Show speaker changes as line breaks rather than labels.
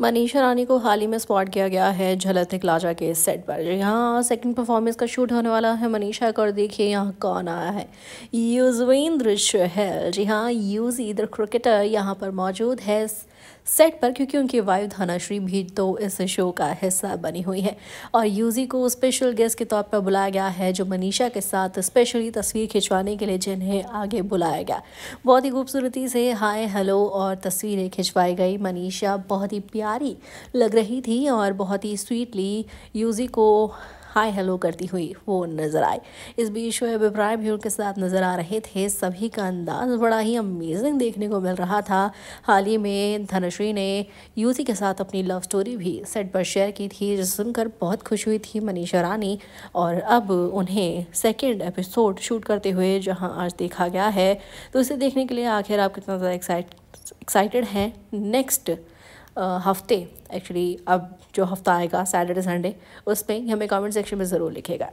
मनीषा रानी को हाल ही में स्पॉट किया गया है झलक निकलाजा के सेट पर यहाँ सेकंड परफॉर्मेंस का शूट होने वाला है मनीषा का और देखिए यहाँ कौन आया है युजवेंद्र है जी हाँ यूज इधर क्रिकेटर यहाँ पर मौजूद है सेट पर क्योंकि उनकी वाइफ धनाश्री भी तो इस शो का हिस्सा बनी हुई है और यूजी को स्पेशल गेस्ट के तौर पर बुलाया गया है जो मनीषा के साथ स्पेशली तस्वीर खिंचवाने के लिए जिन्हें आगे बुलाया गया बहुत ही खूबसूरती से हाय हेलो और तस्वीरें खिंचवाई गई मनीषा बहुत ही प्यार प्यारी लग रही थी और बहुत ही स्वीटली यूजी को हाय हेलो करती हुई वो नज़र आए इस बीच शोएब इब्राहिम भी उनके साथ नज़र आ रहे थे सभी का अंदाज बड़ा ही अमेजिंग देखने को मिल रहा था हाल ही में धनश्री ने यूसी के साथ अपनी लव स्टोरी भी सेट पर शेयर की थी जिसे सुनकर बहुत खुश हुई थी मनीषा रानी और अब उन्हें सेकेंड एपिसोड शूट करते हुए जहाँ आज देखा गया है तो उसे देखने के लिए आखिर आप कितना ज़्यादा एक्साइट एक्साइटेड हैं नेक्स्ट हफ्ते एक्चुअली अब जो हफ्ता आएगा सैटरडे संडे उसमें हमें कमेंट सेक्शन में ज़रूर लिखेगा